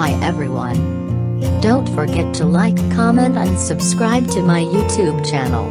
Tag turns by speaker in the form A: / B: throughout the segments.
A: Hi everyone. Don't forget to like, comment and subscribe to my YouTube channel.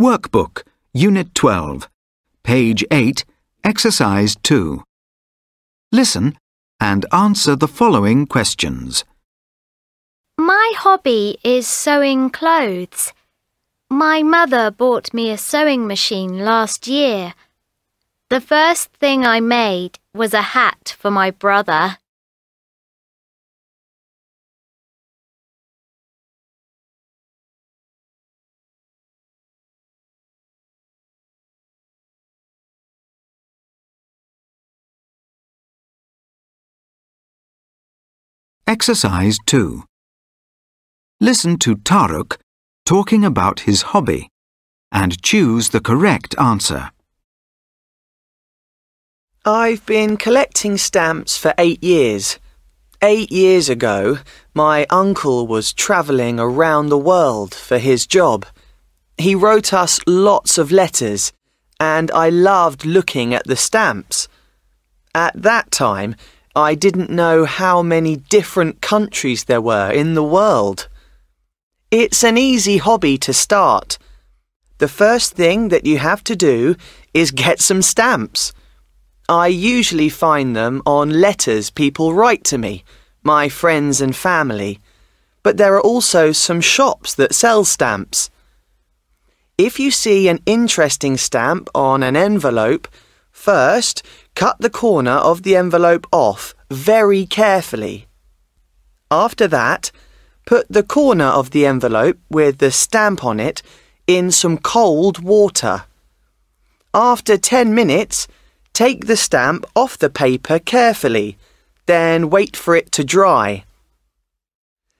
A: Workbook, Unit 12, page 8, exercise 2. Listen and answer the following questions. My hobby is sewing clothes. My mother bought me a sewing machine last year. The first thing I made was a hat for my brother. Exercise 2. Listen to Taruk talking about his hobby and choose the correct answer.
B: I've been collecting stamps for eight years. Eight years ago, my uncle was travelling around the world for his job. He wrote us lots of letters, and I loved looking at the stamps. At that time, I didn't know how many different countries there were in the world. It's an easy hobby to start. The first thing that you have to do is get some stamps. I usually find them on letters people write to me, my friends and family. But there are also some shops that sell stamps. If you see an interesting stamp on an envelope, first Cut the corner of the envelope off very carefully. After that, put the corner of the envelope with the stamp on it in some cold water. After 10 minutes, take the stamp off the paper carefully, then wait for it to dry.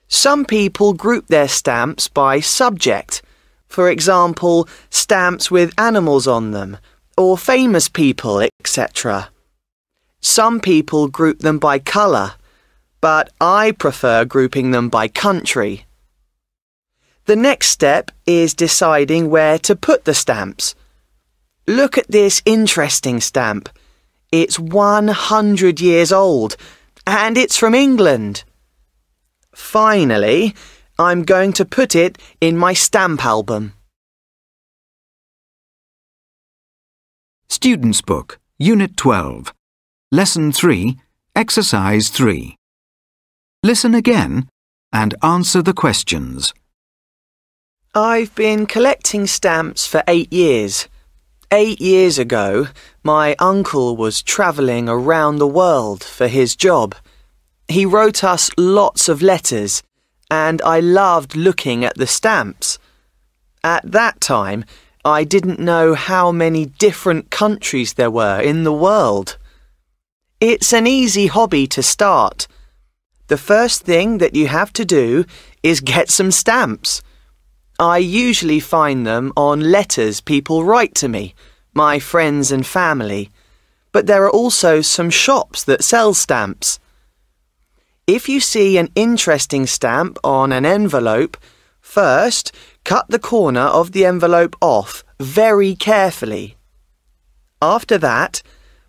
B: Some people group their stamps by subject, for example, stamps with animals on them, or famous people, etc. Some people group them by colour, but I prefer grouping them by country. The next step is deciding where to put the stamps. Look at this interesting stamp. It's 100 years old, and it's from England. Finally, I'm going to put it in my stamp album. Students'
A: Book, Unit 12, Lesson 3, Exercise 3. Listen again and answer the questions.
B: I've been collecting stamps for eight years. Eight years ago, my uncle was travelling around the world for his job. He wrote us lots of letters, and I loved looking at the stamps. At that time, I didn't know how many different countries there were in the world. It's an easy hobby to start. The first thing that you have to do is get some stamps. I usually find them on letters people write to me, my friends and family, but there are also some shops that sell stamps. If you see an interesting stamp on an envelope, First, cut the corner of the envelope off very carefully. After that,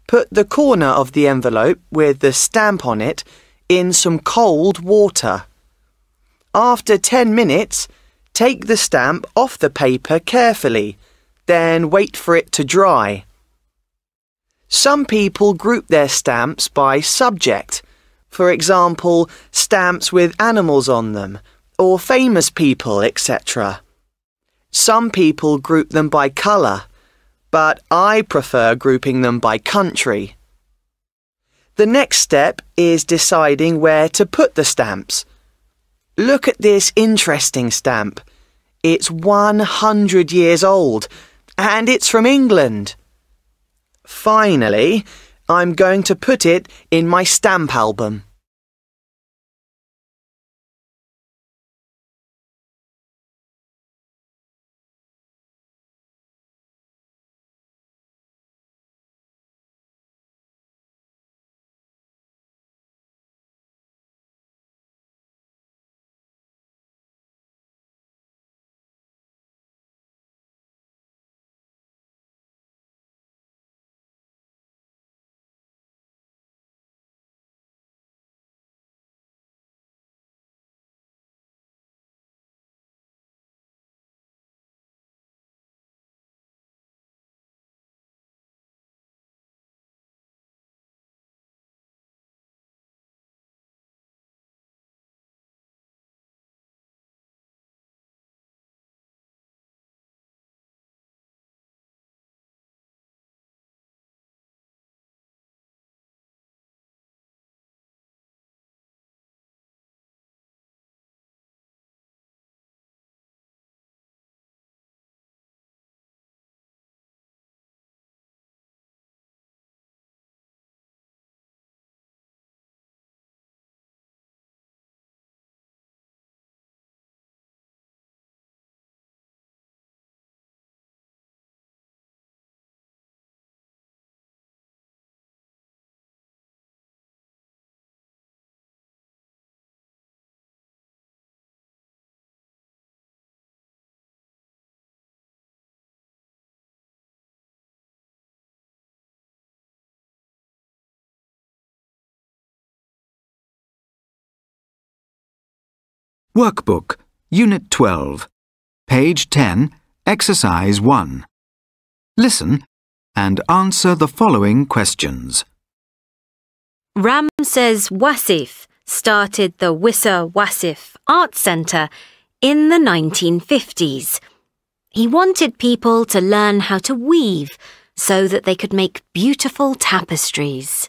B: put the corner of the envelope with the stamp on it in some cold water. After 10 minutes, take the stamp off the paper carefully, then wait for it to dry. Some people group their stamps by subject, for example, stamps with animals on them or famous people, etc. Some people group them by colour, but I prefer grouping them by country. The next step is deciding where to put the stamps. Look at this interesting stamp. It's 100 years old and it's from England. Finally, I'm going to put it in my stamp album.
A: Workbook, Unit 12, page 10, exercise 1. Listen and answer the following questions. Ram says Wasif started the Wissa Wasif Art Centre in the 1950s. He wanted people to learn how to weave so that they could make beautiful tapestries.